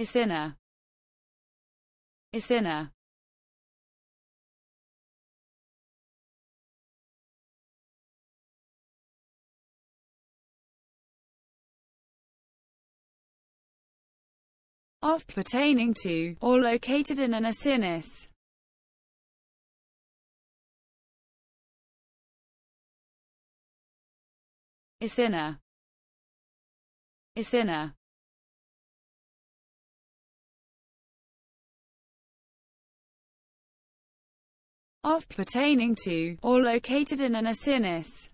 Isina. Isina. of pertaining to, or located in an asinus. Isina. Isina. of pertaining to, or located in an asinus.